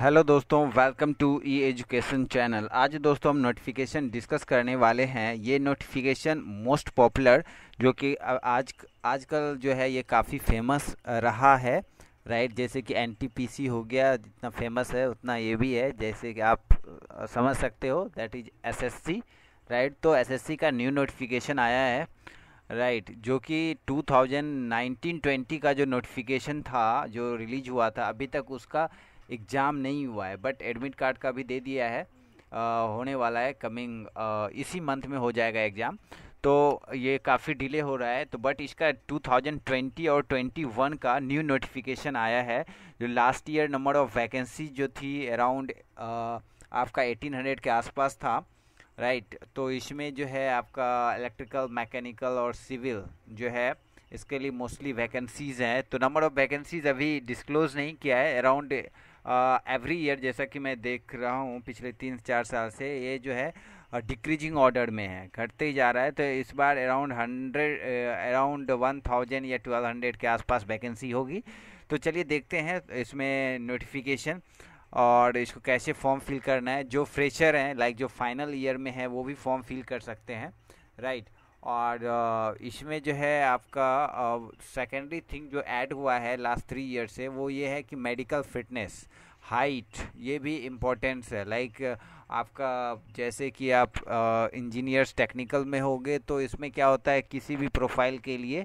Hello दोस्तों welcome to E education channel आज दोस्तों हम नोटिफिकेशन डिस्कस करने वाले हैं ये नोटिफिकेशन मोस्ट पॉपुलर जो कि आज आजकल जो है ये काफ़ी फेमस रहा है राइट जैसे कि एनटीपीसी हो गया जितना फेमस है उतना ये भी है जैसे कि आप समझ सकते हो दैट इज एसएससी राइट तो एसएससी का न्यू नोटिफिकेशन आया है राइट right, जो कि 2019-20 का जो नोटिफिकेशन था जो रिलीज हुआ था अभी तक उसका एग्ज़ाम नहीं हुआ है बट एडमिट कार्ड का भी दे दिया है आ, होने वाला है कमिंग इसी मंथ में हो जाएगा एग्ज़ाम तो ये काफ़ी डिले हो रहा है तो बट इसका 2020 और 21 का न्यू नोटिफिकेशन आया है जो last year number of vacancy जो थी अराउंड आपका 1800 के आसपास था राइट तो इसमें जो है आपका इलेक्ट्रिकल मैकेनिकल और सिविल जो है इसके लिए मोस्टली वैकेंसीज़ हैं तो नंबर ऑफ़ वैकेंसीज़ अभी डिस्क्लोज़ नहीं किया है अराउंड एवरी ईयर जैसा कि मैं देख रहा हूँ पिछले तीन चार साल से ये जो है डिक्रीजिंग ऑर्डर में है घटते ही जा रहा है तो इस बार around hundred around one thousand या ट्वेल्व हंड्रेड के आसपास वैकेंसी होगी तो चलिए देखते हैं इसमें नोटिफिकेशन और इसको कैसे फॉर्म फिल करना है जो फ्रेशर हैं लाइक जो फाइनल ईयर में है वो भी फॉर्म फिल कर सकते हैं राइट right. और इसमें जो है आपका सेकेंडरी थिंग जो ऐड हुआ है लास्ट थ्री ईयर से वो ये है कि मेडिकल फिटनेस हाइट ये भी इम्पोर्टेंस है लाइक आपका जैसे कि आप इंजीनियर्स टेक्निकल में होगे तो इसमें क्या होता है किसी भी प्रोफाइल के लिए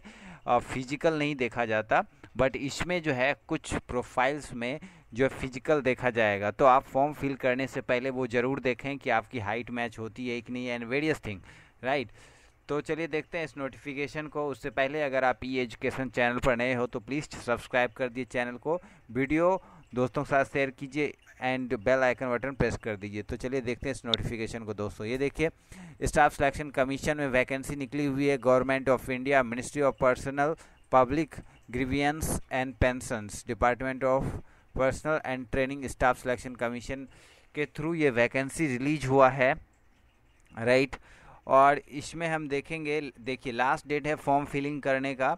फिजिकल नहीं देखा जाता बट इसमें जो है कुछ प्रोफाइल्स में जो फिजिकल देखा जाएगा तो आप फॉर्म फिल करने से पहले वो ज़रूर देखें कि आपकी हाइट मैच होती है कि नहीं एंड वेरियस थिंग राइट तो चलिए देखते हैं इस नोटिफिकेशन को उससे पहले अगर आप ई एजुकेशन चैनल पर नए हो तो प्लीज़ सब्सक्राइब कर दिए चैनल को वीडियो दोस्तों के साथ शेयर कीजिए and bell icon button press कर दीजिए तो चलिए देखते हैं इस नोटिफिकेशन को दोस्तों ये देखिए स्टाफ सिलेक्शन कमीशन में वैकेंसी निकली हुई है government of India ministry of personnel public grievances and pensions department of personnel and training staff selection commission के थ्रू ये वैकेंसी रिलीज हुआ है राइट right? और इसमें हम देखेंगे देखिए लास्ट डेट है फॉर्म फिलिंग करने का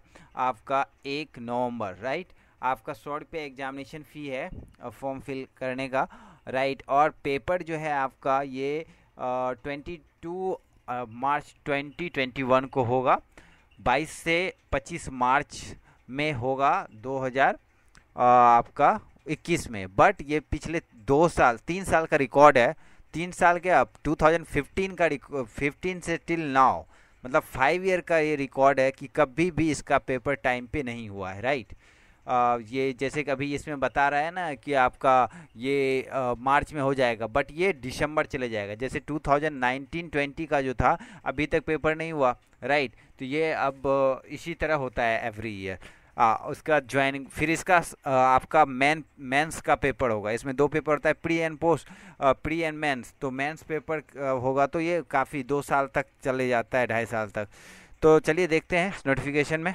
आपका एक नवंबर राइट आपका सौ रुपये एग्जामिनेशन फ़ी है फॉर्म फिल करने का राइट और पेपर जो है आपका ये twenty two March twenty twenty one को होगा बाईस से पच्चीस मार्च में होगा दो हज़ार आपका इक्कीस में बट ये पिछले दो साल तीन साल का रिकॉर्ड है तीन साल के अब 2015 का 15 से टिल नाउ मतलब फाइव ईयर का ये रिकॉर्ड है कि कभी भी इसका पेपर टाइम पे नहीं हुआ है राइट आ, ये जैसे कि अभी इसमें बता रहा है ना कि आपका ये आ, मार्च में हो जाएगा बट ये दिसंबर चले जाएगा जैसे 2019-20 का जो था अभी तक पेपर नहीं हुआ राइट तो ये अब इसी तरह होता है एवरी ईयर आ, उसका ज्वाइनिंग फिर इसका आ, आपका मैन मेंस का पेपर होगा इसमें दो पेपर होता है pre and post pre and mains तो मेंस पेपर होगा तो ये काफ़ी दो साल तक चले जाता है ढाई साल तक तो चलिए देखते हैं नोटिफिकेशन में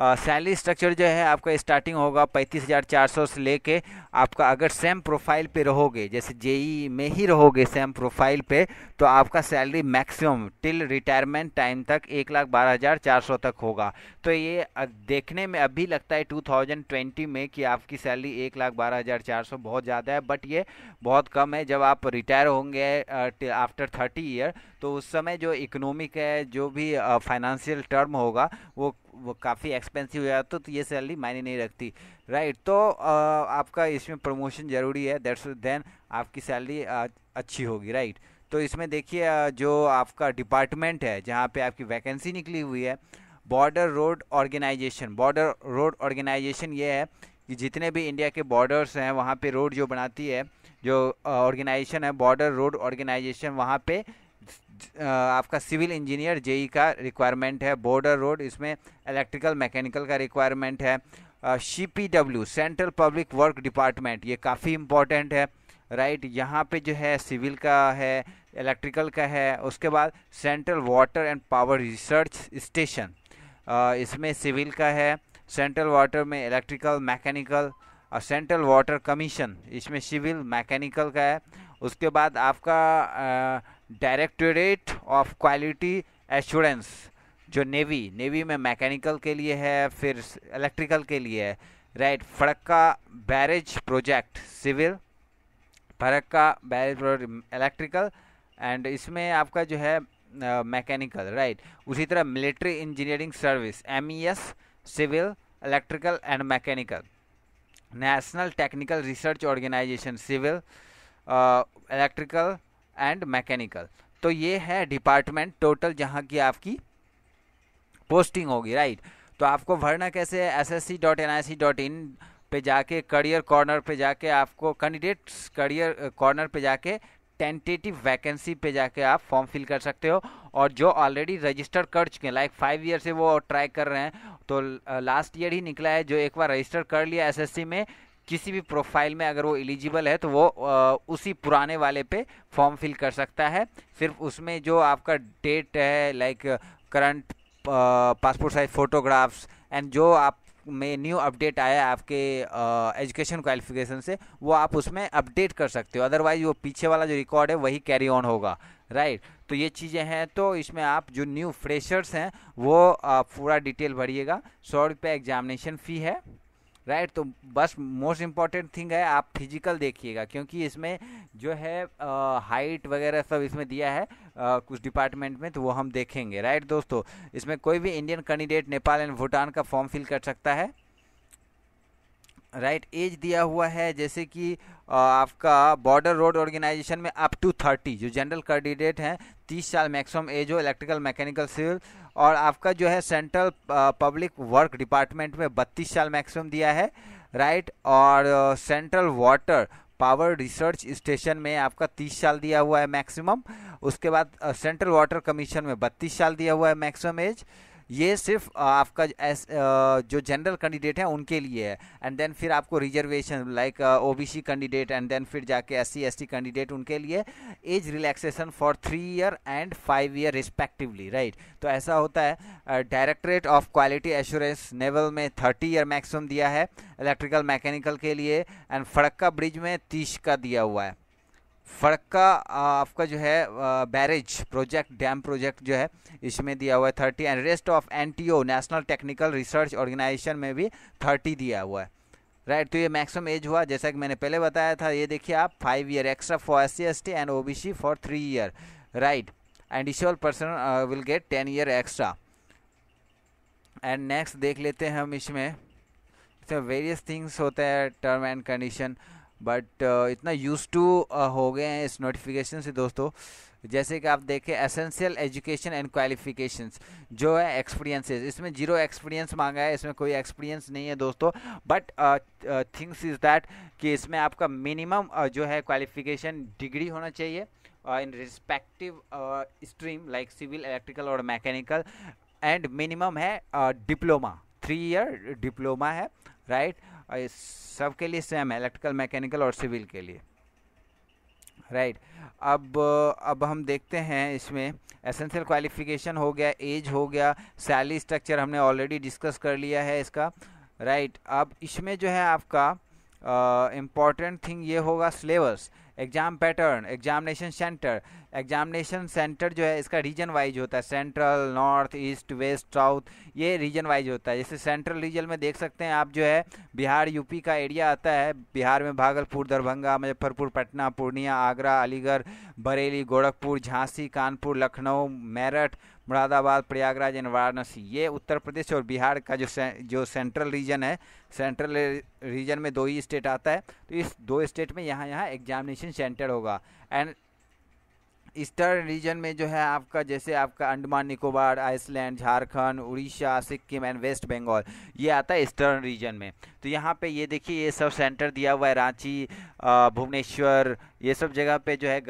सैलरी स्ट्रक्चर जो है आपका स्टार्टिंग होगा पैंतीस हज़ार चार सौ से लेके आपका अगर सेम प्रोफाइल पे रहोगे जैसे जेई में ही रहोगे सेम प्रोफाइल पे तो आपका salary maximum till retirement time तक एक लाख बारह हज़ार चार सौ तक होगा तो ये देखने में अभी लगता है टू थाउजेंड ट्वेंटी में कि आपकी सैलरी एक लाख बारह हज़ार चार सौ बहुत ज़्यादा है बट ये बहुत कम है जब आप रिटायर होंगे आफ्टर थर्टी ईयर तो उस समय जो इकोनॉमिक है जो भी फाइनेंशियल टर्म होगा वो वो काफ़ी एक्सपेंसिव हो जाता तो, तो ये सैलरी मायने नहीं रखती राइट तो आ, आपका इसमें प्रमोशन ज़रूरी है दैट्स देन आपकी सैलरी अच्छी होगी राइट तो इसमें देखिए जो आपका डिपार्टमेंट है जहाँ पे आपकी वैकेंसी निकली हुई है border road organisation border road organisation ये है कि जितने भी इंडिया के बॉर्डर्स हैं वहाँ पे रोड जो बनाती है जो ऑर्गेनाइजेशन है बॉर्डर रोड ऑर्गेनाइजेशन वहाँ पे आपका सिविल इंजीनियर जेई का रिक्वायरमेंट है बॉर्डर रोड इसमें इलेक्ट्रिकल मैकेनिकल का रिक्वायरमेंट है C P W central public work department ये काफ़ी इंपॉर्टेंट है राइट right, यहाँ पे जो है सिविल का है इलेक्ट्रिकल का है उसके बाद central water and power research station इसमें सिविल का है सेंट्रल वाटर में इलेक्ट्रिकल मैकेनिकल और सेंट्रल वाटर कमीशन इसमें सिविल मैकेनिकल का है उसके बाद आपका डायरेक्टोरेट ऑफ क्वालिटी एश्योरेंस जो नेवी नेवी में मैकेनिकल के लिए है फिर इलेक्ट्रिकल के लिए है right Farakka barrage project civil Farakka barrage electrical and इसमें आपका जो है मैकेनिकल राइट उसी तरह military engineering service M E S civil electrical and mechanical national technical research organisation civil electrical and mechanical तो ये है डिपार्टमेंट टोटल जहाँ की आपकी पोस्टिंग होगी राइट तो आपको भरना कैसे है S S C dot N I C dot in पे जाके करियर कॉर्नर पे जाके आपको कैंडिडेट्स करियर कॉर्नर पे जाके टेंटेटिव वैकेंसी पे जाके आप फॉर्म फिल कर सकते हो और जो ऑलरेडी रजिस्टर कर चुके हैं लाइक फाइव ईयर से वो ट्राई कर रहे हैं तो लास्ट ईयर ही निकला है जो एक बार रजिस्टर कर लिया एसएससी में किसी भी प्रोफाइल में अगर वो एलिजिबल है तो वो उसी पुराने वाले पे फॉर्म फिल कर सकता है सिर्फ उसमें जो आपका डेट है like current passport size photographs and जो आप में न्यू अपडेट आया आपके एजुकेशन क्वालिफिकेशन से वो आप उसमें अपडेट कर सकते हो अदरवाइज वो पीछे वाला जो रिकॉर्ड है वही कैरी ऑन होगा राइट right. तो ये चीज़ें हैं तो इसमें आप जो न्यू फ्रेशर्स हैं वो पूरा डिटेल भरिएगा सौ रुपये एग्जामिनेशन फ़ी है राइट तो बस मोस्ट इम्पॉर्टेंट थिंग है आप फिजिकल देखिएगा क्योंकि इसमें जो है हाइट वगैरह सब इसमें दिया है आ, कुछ डिपार्टमेंट में तो वो हम देखेंगे राइट दोस्तों इसमें कोई भी Indian candidate Nepal and Bhutan का फॉर्म फिल कर सकता है राइट एज दिया हुआ है जैसे कि आपका बॉर्डर रोड ऑर्गेनाइजेशन में अप टू थर्टी जो जनरल कैंडिडेट हैं तीस साल मैक्सिमम एज हो इलेक्ट्रिकल मैकेनिकल सिविल और आपका जो है सेंट्रल पब्लिक वर्क डिपार्टमेंट में 32 साल मैक्सिमम दिया है राइट और central water power research station में आपका 30 साल दिया हुआ है मैक्सिमम उसके बाद सेंट्रल वाटर कमीशन में 32 साल दिया हुआ है मैक्सिमम एज ये सिर्फ आपका एस जो जनरल कैंडिडेट है उनके लिए है एंड देन फिर आपको reservation like OBC candidate and then फिर जाके एस सी कैंडिडेट उनके लिए age relaxation for three year and five year respectively right तो ऐसा होता है directorate of quality assurance naval में थर्टी ईयर मैक्सिमम दिया है इलेक्ट्रिकल मैकेनिकल के लिए एंड फड़क्का ब्रिज में तीस का दिया हुआ है फड़का आपका जो है बैरेज प्रोजेक्ट डैम प्रोजेक्ट जो है इसमें दिया हुआ है thirty and rest of NTO national technical research organisation में भी थर्टी दिया हुआ है राइट right, तो ये मैक्सिमम एज हुआ जैसा कि मैंने पहले बताया था ये देखिए आप five year extra for S C S T and O B C for three year right and special person will get ten year extra and next देख लेते हैं हम इसमें इसमें वेरियस थिंग्स होते हैं term and condition but uh, इतना use to uh, हो गए हैं इस नोटिफिकेशन से दोस्तों जैसे कि आप देखें एसेंशियल एजुकेशन एंड क्वालिफिकेशंस जो है एक्सपीरियंसेस इसमें जीरो एक्सपीरियंस मांगा है इसमें कोई एक्सपीरियंस नहीं है दोस्तों बट थिंग्स इज़ दैट कि इसमें आपका मिनिमम uh, जो है क्वालिफिकेशन डिग्री होना चाहिए in respective stream like civil electrical और मैकेनिकल एंड मिनिमम है डिप्लोमा थ्री ईयर डिप्लोमा है राइट right? और सब के लिए सेम है इलेक्ट्रिकल मैकेनिकल और सिविल के लिए राइट right. अब अब हम देखते हैं इसमें एसेंशियल क्वालिफिकेशन हो गया एज हो गया सैलरी स्ट्रक्चर हमने ऑलरेडी डिस्कस कर लिया है इसका राइट right. अब इसमें जो है आपका इम्पॉर्टेंट uh, थिंग ये होगा syllabus exam pattern examination centre examination centre जो है इसका रीजन वाइज होता है central north east west south ये रीजन वाइज होता है जैसे सेंट्रल रीजन में देख सकते हैं आप जो है बिहार यूपी का एरिया आता है बिहार में भागलपुर दरभंगा मुजफ्फरपुर पटना पूर्णिया आगरा अलीगढ़ बरेली गोरखपुर झांसी कानपुर लखनऊ मेरठ मुरादाबाद प्रयागराज एंड वाराणसी ये उत्तर प्रदेश और बिहार का जो से, जो सेंट्रल रीजन है सेंट्रल रीजन में दो ही स्टेट आता है तो इस दो स्टेट में यहाँ यहाँ एग्जामिनेशन सेंटर होगा एंड ईस्टर्न रीजन में जो है आपका जैसे आपका Andaman Nicobar island Jharkhand Orissa Sikkim and West Bengal ये आता है ईस्टर्न रीजन में तो यहाँ पे ये देखिए ये सब सेंटर दिया हुआ है रांची भुवनेश्वर ये सब जगह पे जो है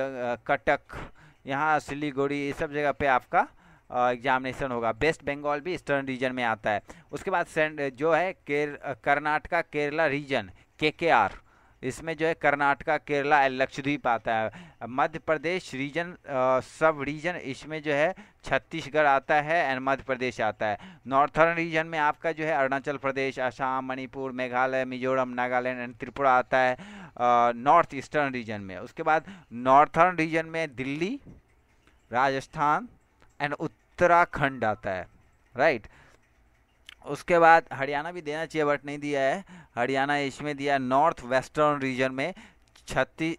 कटक यहाँ सिलीगुड़ी ये सब जगह पे आपका एग्जामिनेशन होगा वेस्ट बंगाल भी ईस्टर्न रीजन में आता है उसके बाद जो है केर कर्नाटका केरला रीजन के के आर इसमें जो है कर्नाटका केरला लक्षद्वीप आता है मध्य प्रदेश रीजन सब रीजन इसमें जो है छत्तीसगढ़ आता है एंड मध्य प्रदेश आता है नॉर्थर्न रीजन में आपका जो है अरुणाचल प्रदेश असम मणिपुर मेघालय मिजोरम नागालैंड एंड त्रिपुरा आता है नॉर्थ ईस्टर्न रीजन में उसके बाद नॉर्थर्न रीजन में दिल्ली राजस्थान एंड उत्तराखंड आता है राइट उसके बाद हरियाणा भी देना चाहिए बट नहीं दिया है हरियाणा इसमें दिया नॉर्थ वेस्टर्न रीजन में छत्तीस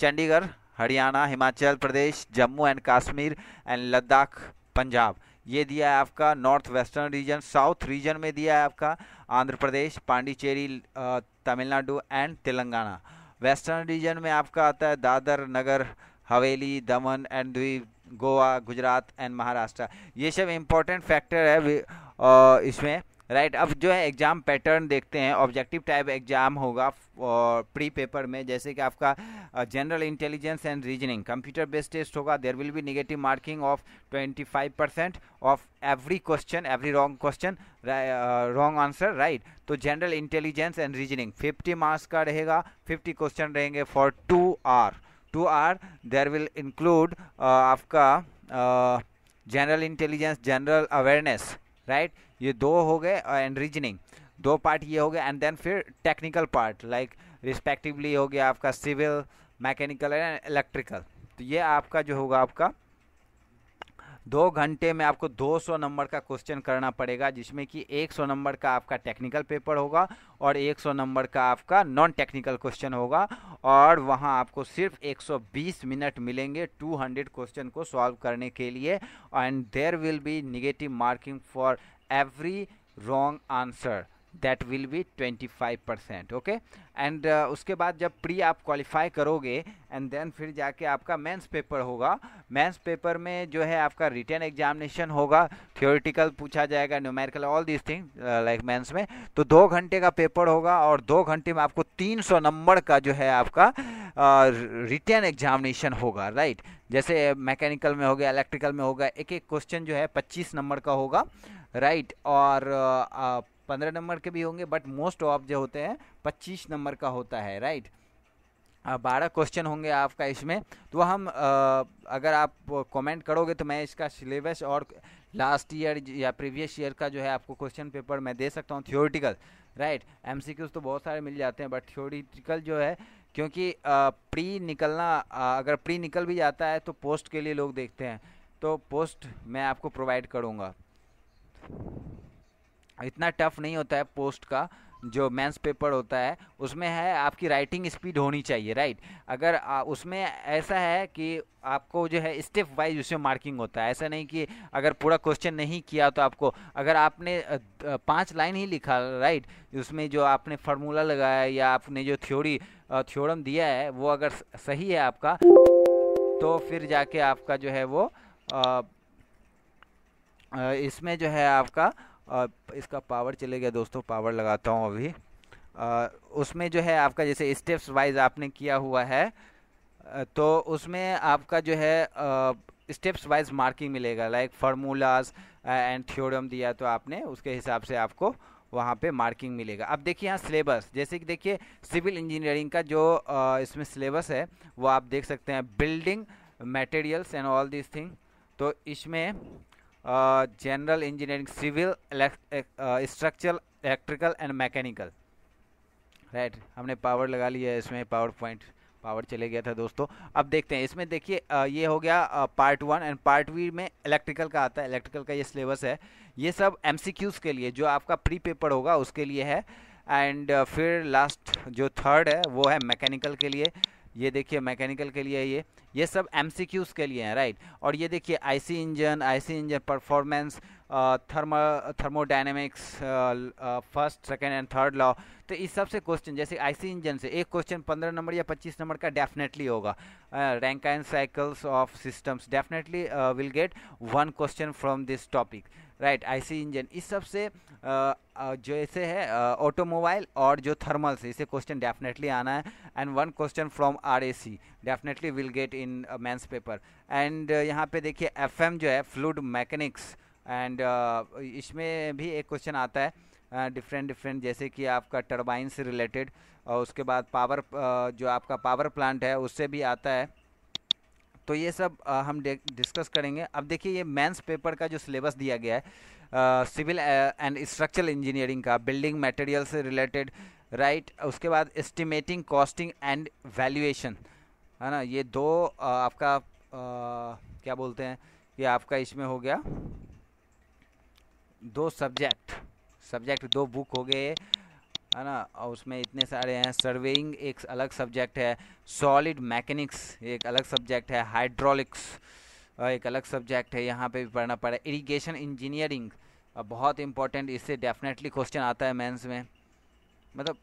चंडीगढ़ हरियाणा हिमाचल प्रदेश जम्मू एंड कश्मीर एंड लद्दाख पंजाब ये दिया है आपका north western region south region में दिया है आपका Andhra Pradesh Pondicherry Tamil Nadu and Telangana western region में आपका आता है दादर नगर हवेली दमन एंड द्वीप गोवा गुजरात एंड महाराष्ट्र ये सब इम्पोर्टेंट फैक्टर है इसमें राइट right, अब जो है एग्ज़ाम पैटर्न देखते हैं ऑब्जेक्टिव टाइप एग्ज़ाम होगा और प्री पेपर में जैसे कि आपका general intelligence and reasoning computer based test होगा there will be negative marking of 25 percent of every question every wrong question wrong answer right तो general intelligence and reasoning 50 marks का रहेगा 50 क्वेश्चन रहेंगे for two are two are there will include uh, आपका general intelligence general awareness right ये दो हो गए and uh, reasoning दो पार्ट ये हो गए एंड देन फिर टेक्निकल पार्ट लाइक रिस्पेक्टिवली हो गया आपका सिविल मैकेनिकल एंड इलेक्ट्रिकल तो ये आपका जो होगा आपका दो घंटे में आपको 200 नंबर का क्वेश्चन करना पड़ेगा जिसमें कि 100 नंबर का आपका टेक्निकल पेपर होगा और 100 नंबर का आपका नॉन टेक्निकल क्वेश्चन होगा और वहां आपको सिर्फ 120 मिनट मिलेंगे 200 क्वेश्चन को सॉल्व करने के लिए and there will be negative marking for every wrong answer that will be twenty five percent okay and उसके बाद जब प्री आप क्वालिफाई करोगे एंड देन फिर जाके आपका मेंस पेपर होगा मेंस पेपर में जो है आपका रिटर्न एग्जामिनेशन होगा थियोरिटिकल पूछा जाएगा numerical all this thing like mains में तो दो घंटे का पेपर होगा और दो घंटे में आपको 300 नंबर का जो है आपका रिटर्न uh, एग्जामिनेशन होगा राइट right? जैसे मैकेनिकल में हो गया इलेक्ट्रिकल में होगा एक एक क्वेश्चन जो है पच्चीस नंबर का होगा राइट right? और uh, uh, पंद्रह नंबर के भी होंगे बट मोस्ट ऑफ जो होते हैं पच्चीस नंबर का होता है राइट बारह क्वेश्चन होंगे आपका इसमें तो हम आ, अगर आप कमेंट करोगे तो मैं इसका सिलेबस और लास्ट ईयर या प्रीवियस ईयर का जो है आपको क्वेश्चन पेपर मैं दे सकता हूँ थियोरिटिकल राइट एम तो बहुत सारे मिल जाते हैं बट थियोरिटिकल जो है क्योंकि प्री निकलना आ, अगर प्री निकल भी जाता है तो पोस्ट के लिए लोग देखते हैं तो पोस्ट मैं आपको प्रोवाइड करूँगा इतना टफ नहीं होता है पोस्ट का जो मेंस पेपर होता है उसमें है आपकी राइटिंग स्पीड होनी चाहिए राइट अगर आ, उसमें ऐसा है कि आपको जो है स्टेप वाइज उसमें मार्किंग होता है ऐसा नहीं कि अगर पूरा क्वेश्चन नहीं किया तो आपको अगर आपने पांच लाइन ही लिखा राइट उसमें जो आपने फार्मूला लगाया या आपने जो थ्योरी थ्योरम दिया है वो अगर सही है आपका तो फिर जाके आपका जो है वो आ, इसमें जो है आपका आ, इसका पावर चले गया दोस्तों पावर लगाता हूँ अभी आ, उसमें जो है आपका जैसे स्टेप्स वाइज आपने किया हुआ है तो उसमें आपका जो है स्टेप्स वाइज मार्किंग मिलेगा लाइक फार्मूलाज एंड थियोरम दिया तो आपने उसके हिसाब से आपको वहाँ पे मार्किंग मिलेगा अब देखिए यहाँ सिलेबस जैसे कि देखिए सिविल इंजीनियरिंग का जो आ, इसमें सिलेबस है वो आप देख सकते हैं building materials and all this thing तो इसमें general engineering civil structural electrical and mechanical right हमने पावर लगा लिया है इसमें पावर पॉइंट पावर चले गया था दोस्तों अब देखते हैं इसमें देखिए ये हो गया part one and part V में इलेक्ट्रिकल का आता है इलेक्ट्रिकल का ये सिलेबस है ये सब एम के लिए जो आपका प्री पेपर होगा उसके लिए है एंड फिर लास्ट जो थर्ड है वो है मैकेनिकल के लिए ये देखिए मैकेनिकल के लिए है ये ये सब एम के लिए हैं राइट और ये देखिए IC engine IC engine performance thermo thermodynamics first second and third law तो इस सब से क्वेश्चन जैसे आईसी इंजन से एक क्वेश्चन पंद्रह नंबर या पच्चीस नंबर का डेफिनेटली होगा rank and cycles of systems definitely will get one question from this topic right IC engine इस सब से जो ऐसे है ऑटोमोबाइल और जो थर्मल से इसे क्वेश्चन डेफिनेटली आना है and one question from R A C definitely will get in mains paper and यहाँ पे देखिए एफ एम जो है फ्लूड मैकेनिक्स एंड इसमें भी एक क्वेश्चन आता है डिफरेंट डिफरेंट जैसे कि आपका टर्बाइन से रिलेटेड और उसके बाद पावर जो आपका पावर प्लांट है उससे भी आता है तो ये सब आ, हम डिस्कस करेंगे अब देखिए ये मेंस पेपर का जो सिलेबस दिया गया है सिविल एंड स्ट्रक्चरल इंजीनियरिंग का बिल्डिंग मटेरियल से रिलेटेड राइट उसके बाद एस्टिमेटिंग कॉस्टिंग एंड वैल्यूएशन है ना ये दो आ, आपका आ, क्या बोलते हैं ये आपका इसमें हो गया दो सब्जेक्ट सब्जेक्ट दो बुक हो गए है ना और उसमें इतने सारे हैं सर्वेइंग एक अलग सब्जेक्ट है सॉलिड मैकेनिक्स एक अलग सब्जेक्ट है हाइड्रोलिक्स एक अलग सब्जेक्ट है यहाँ पे भी पढ़ना पड़ा इरिगेशन इंजीनियरिंग बहुत इंपॉर्टेंट इससे डेफिनेटली क्वेश्चन आता है मेंस में मतलब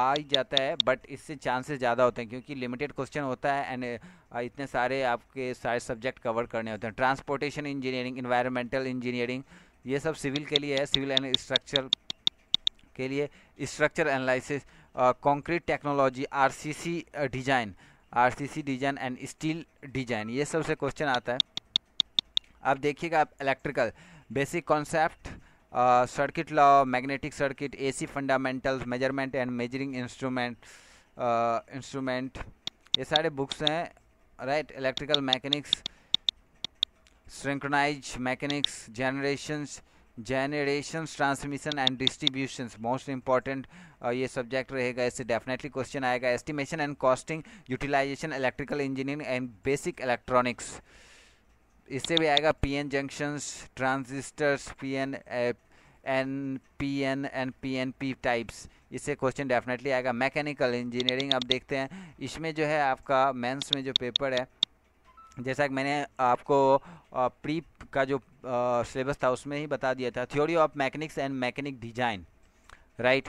आ ही जाता है बट इससे चांसेस ज़्यादा होते हैं क्योंकि लिमिटेड क्वेश्चन होता है एंड इतने सारे आपके सारे सब्जेक्ट कवर करने होते हैं ट्रांसपोर्टेशन इंजीनियरिंग इन्वायरमेंटल इंजीनियरिंग ये सब सिविल के लिए है सिविल एंड स्ट्रक्चर के लिए structure analysis concrete technology RCC design RCC design and steel design ये सब से क्वेश्चन आता है अब देखिएगा आप electrical basic concept circuit law magnetic circuit AC fundamentals measurement and measuring instrument instrument ये सारे बुक्स हैं right electrical mechanics synchronise mechanics generations generation transmission and distribution most important ये सब्जेक्ट रहेगा इससे डेफिनेटली क्वेश्चन आएगा estimation and costing utilisation electrical engineering and basic electronics इससे भी आएगा P N junctions transistors P N N P N and P N P types इससे question definitely आएगा mechanical engineering अब देखते हैं इसमें जो है आपका मेंस में जो पेपर है जैसा कि मैंने आपको प्री uh, का जो सिलेबस था उसमें ही बता दिया था theory of mechanics and mechanic design right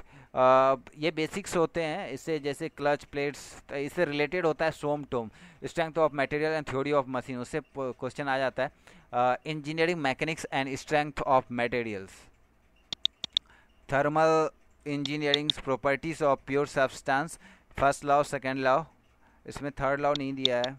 ये बेसिक्स होते हैं इससे जैसे क्लच प्लेट्स इससे रिलेटेड होता है SOM TOM strength of material and theory of machine उससे क्वेश्चन आ जाता है engineering mechanics and strength of materials thermal engineering properties of pure substance first law second law इसमें थर्ड लॉ नहीं दिया है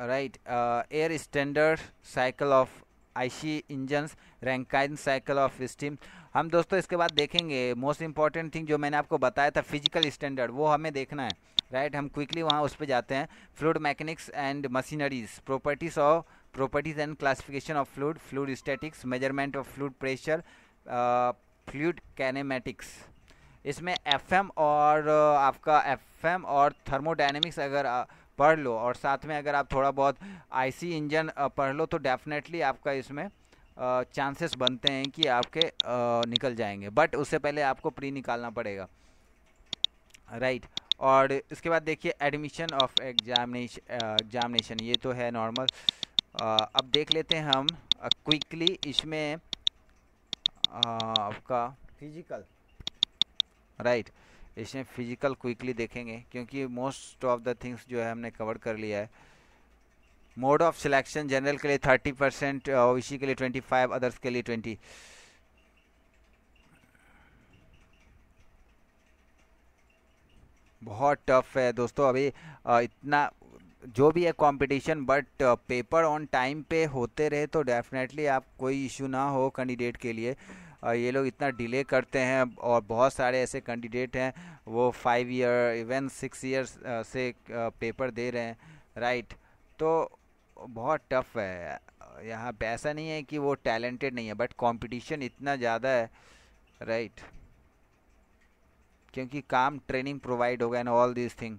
right uh, air standard cycle of IC engines Rankine cycle of steam हम दोस्तों इसके बाद देखेंगे मोस्ट इंपॉर्टेंट थिंग जो मैंने आपको बताया था फिजिकल स्टैंडर्ड वो हमें देखना है राइट right? हम क्विकली वहाँ उस पर जाते हैं fluid mechanics and machineries properties of properties and classification of fluid fluid statics measurement of fluid pressure fluid kinematics इसमें एफएम और uh, आपका एफएम और थर्मोडाइनमिक्स अगर आ, uh, पढ़ लो और साथ में अगर आप थोड़ा बहुत आईसी इंजन पढ़ लो तो डेफिनेटली आपका इसमें चांसेस बनते हैं कि आपके निकल जाएंगे बट उससे पहले आपको प्री निकालना पड़ेगा राइट right. और इसके बाद देखिए एडमिशन ऑफ एग्जामिनेशन एग्जामिनेशन ये तो है नॉर्मल अब देख लेते हैं हम क्विकली इसमें आपका फिजिकल राइट right. इसमें फिजिकल क्विकली देखेंगे क्योंकि मोस्ट ऑफ द थिंग्स जो है हमने कवर कर लिया है मोड ऑफ सिलेक्शन जनरल के लिए थर्टी परसेंट ओ के लिए ट्वेंटी फाइव अदर्स के लिए ट्वेंटी बहुत टफ है दोस्तों अभी इतना जो भी है competition but paper on time पे होते रहे तो डेफिनेटली आप कोई इशू ना हो कैंडिडेट के लिए ये लोग इतना डिले करते हैं और बहुत सारे ऐसे कैंडिडेट हैं वो five year even six years से पेपर दे रहे हैं राइट तो बहुत टफ है यहाँ पर ऐसा नहीं है कि वो टैलेंटेड नहीं है बट कंपटीशन इतना ज़्यादा है राइट क्योंकि काम ट्रेनिंग प्रोवाइड होगा and all this thing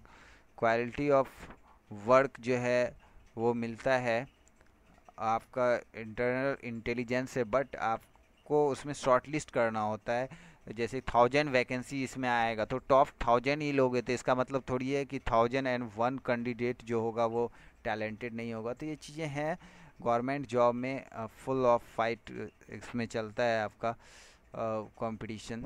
quality of work जो है वो मिलता है आपका इंटरनल इंटेलिजेंस है बट आप को उसमें शॉर्ट लिस्ट करना होता है जैसे थाउजेंड वैकेंसी इसमें आएगा तो टॉप थाउजेंड ही लोग तो इसका मतलब थोड़ी है कि थाउजेंड एंड वन कैंडिडेट जो होगा वो टैलेंटेड नहीं होगा तो ये चीज़ें हैं गवर्नमेंट जॉब में फुल ऑफ फाइट इसमें चलता है आपका कंपटीशन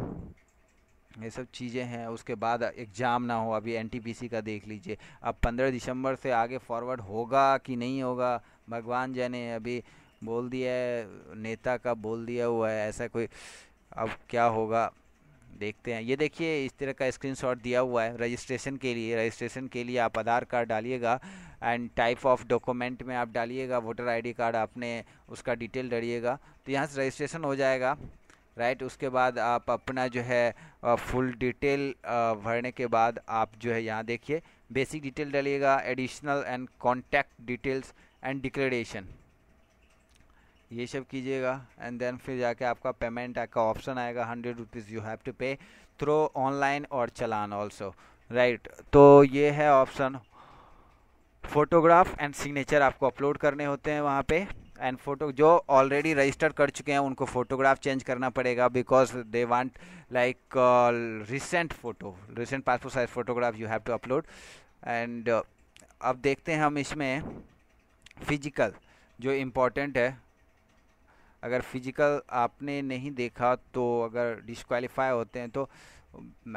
ये सब चीज़ें हैं उसके बाद एग्ज़ाम ना हो अभी एन का देख लीजिए अब पंद्रह दिसंबर से आगे फॉरवर्ड होगा कि नहीं होगा भगवान जाने अभी बोल दिया है नेता का बोल दिया हुआ है ऐसा कोई अब क्या होगा देखते हैं ये देखिए इस तरह का स्क्रीनशॉट दिया हुआ है रजिस्ट्रेशन के लिए रजिस्ट्रेशन के लिए आप आधार कार्ड डालिएगा एंड टाइप ऑफ डॉक्यूमेंट में आप डालिएगा वोटर आईडी कार्ड आपने उसका डिटेल डालिएगा तो यहाँ से रजिस्ट्रेशन हो जाएगा राइट उसके बाद आप अपना जो है फुल डिटेल भरने के बाद आप जो है यहाँ देखिए बेसिक डिटेल डालिएगा additional and contact details and declaration ये सब कीजिएगा एंड देन फिर जाके आपका पेमेंट का ऑप्शन आएगा hundred rupees you have to pay through online और चलान ऑल्सो राइट तो ये है ऑप्शन फ़ोटोग्राफ एंड सिग्नेचर आपको अपलोड करने होते हैं वहाँ पे एंड फोटो जो ऑलरेडी रजिस्टर कर चुके हैं उनको फ़ोटोग्राफ चेंज करना पड़ेगा because they want like recent photo recent passport size photograph you have to upload and अब देखते हैं हम इसमें फिजिकल जो इम्पोर्टेंट है अगर फिजिकल आपने नहीं देखा तो अगर डिसक्वालीफाई होते हैं तो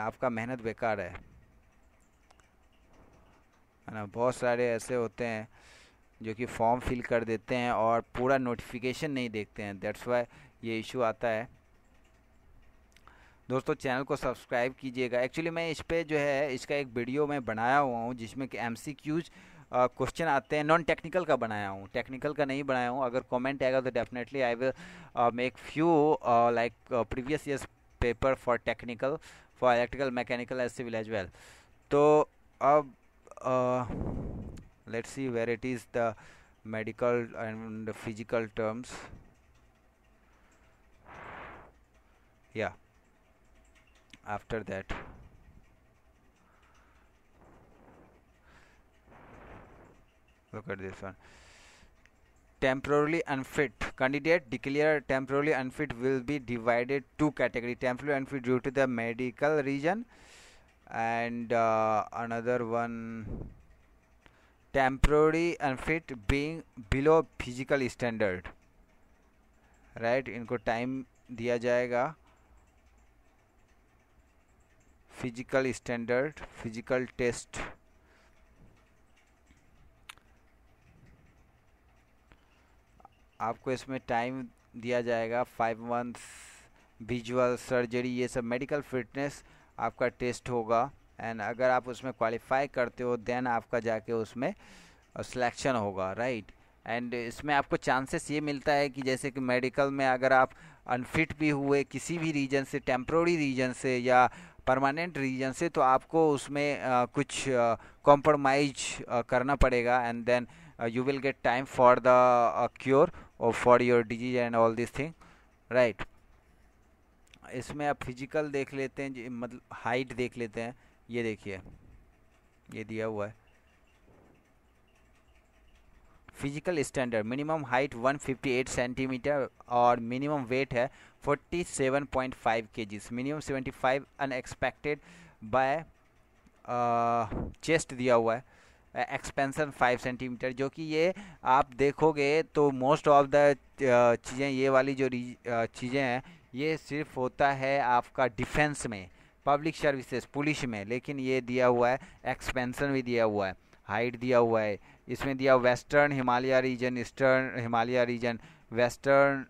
आपका मेहनत बेकार है है ना बहुत सारे ऐसे होते हैं जो कि फॉर्म फिल कर देते हैं और पूरा नोटिफिकेशन नहीं देखते हैं दैट्स वाई ये इशू आता है दोस्तों चैनल को सब्सक्राइब कीजिएगा एक्चुअली मैं इस पर जो है इसका एक वीडियो मैं बनाया हुआ हूँ जिसमें कि एम सी क्यूज़ क्वेश्चन आते हैं नॉन टेक्निकल का बनाया हूँ टेक्निकल का नहीं बनाया हूँ अगर कमेंट आएगा तो definitely I will make few like previous years paper for technical for electrical mechanical as civil as well तो अब let's see where it is the medical and physical terms या after that look at this one temporarily unfit candidate declared temporarily unfit will be divided two category temporarily unfit due to the medical reason and uh, another one temporary unfit being below physical standard right इनको time दिया जाएगा physical standard physical test आपको इसमें time दिया जाएगा five months visual surgery ये सब medical fitness आपका टेस्ट होगा एंड अगर आप उसमें क्वालिफाई करते हो देन आपका जाके उसमें सिलेक्शन होगा राइट एंड इसमें आपको चांसेस ये मिलता है कि जैसे कि मेडिकल में अगर आप अनफिट भी हुए किसी भी रीजन से टेम्प्रोरी रीजन से या परमानेंट रीजन से तो आपको उसमें आ, कुछ कॉम्प्रोमाइज करना पड़ेगा and then you will get time for the cure और for your disease and all this thing right इसमें आप फिजिकल देख लेते हैं मतलब हाइट देख लेते हैं ये देखिए ये दिया हुआ है physical standard minimum height 158 centimetre और मिनिमम वेट है 47.5 kgs minimum 75 unexpanded by chest दिया हुआ है एक्सपेंसन फाइव सेंटीमीटर जो कि ये आप देखोगे तो मोस्ट ऑफ द चीज़ें ये वाली जो चीज़ें हैं ये सिर्फ होता है आपका डिफेंस में पब्लिक सर्विसेज पुलिस में लेकिन ये दिया हुआ है एक्सपेंसन भी दिया हुआ है हाइट दिया हुआ है इसमें दिया western Himalaya region eastern Himalaya region western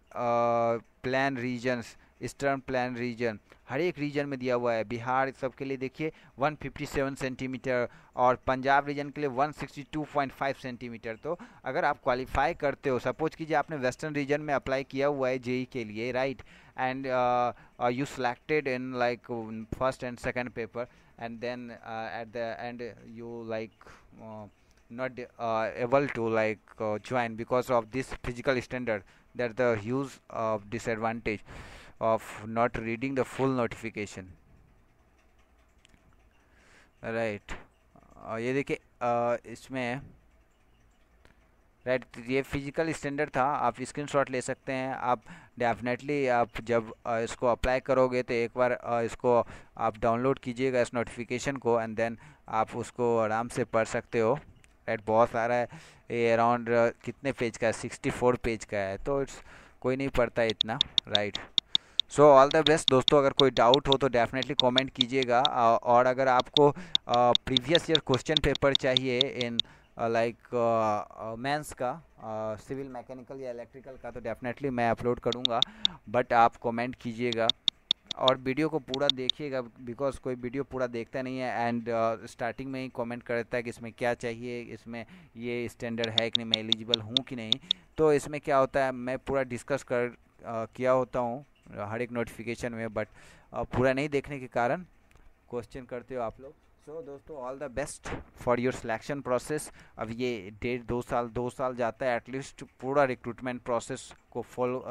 plain regions eastern plain region हर एक रीजन में दिया हुआ है बिहार सबके लिए देखिए 157 सेंटीमीटर और पंजाब रीजन के लिए 162.5 सेंटीमीटर तो अगर आप क्वालिफाई करते हो सपोज कीजिए आपने वेस्टर्न रीजन में अप्लाई किया हुआ है जेई के लिए right and you selected in like first and second paper and then at the end you like not uh, able to like uh, join because of this physical standard that's the huge uh, disadvantage of not reading the full notification right right. ये देखिए इसमें right right, तो ये physical standard था आप screenshot ले सकते हैं आप डेफिनेटली आप जब इसको अप्लाई करोगे तो एक बार इसको आप डाउनलोड कीजिएगा इस नोटिफिकेशन को एंड देन आप उसको आराम से पढ़ सकते हो राइट बहुत सारा है ये अराउंड कितने पेज का है सिक्सटी फोर पेज का है तो इट्स कोई नहीं पढ़ता इतना right so all the best दोस्तों अगर कोई डाउट हो तो डेफिनेटली कमेंट कीजिएगा और अगर आपको प्रीवियस ईयर क्वेश्चन पेपर चाहिए इन लाइक मैंस का सिविल मैकेनिकल या इलेक्ट्रिकल का तो डेफिनेटली मैं अपलोड करूँगा बट आप कमेंट कीजिएगा और वीडियो को पूरा देखिएगा बिकॉज कोई वीडियो पूरा देखता नहीं है एंड स्टार्टिंग uh, में ही कमेंट करता है कि इसमें क्या चाहिए इसमें ये स्टैंडर्ड है कि नहीं मैं एलिजिबल हूँ कि नहीं तो इसमें क्या होता है मैं पूरा डिस्कस कर uh, किया होता हूँ हर एक नोटिफिकेशन में बट पूरा नहीं देखने के कारण क्वेश्चन करते हो आप लोग सो so, दोस्तों all the best for your selection process अब ये डेढ़ दो साल दो साल जाता है एटलीस्ट पूरा रिक्रूटमेंट प्रोसेस को फॉलो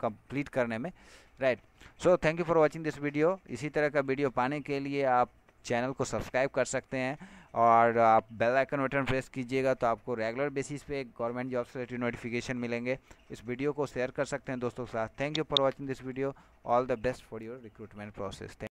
कंप्लीट करने में right so thank you for watching this video इसी तरह का वीडियो पाने के लिए आप चैनल को सब्सक्राइब कर सकते हैं और आप बेल आइकन बटन प्रेस कीजिएगा तो आपको रेगुलर बेसिस पे गवर्नमेंट जॉब से रिलेटेड नोटिफिकेशन मिलेंगे इस वीडियो को शेयर कर सकते हैं दोस्तों के साथ thank you for watching this video all the best for your recruitment process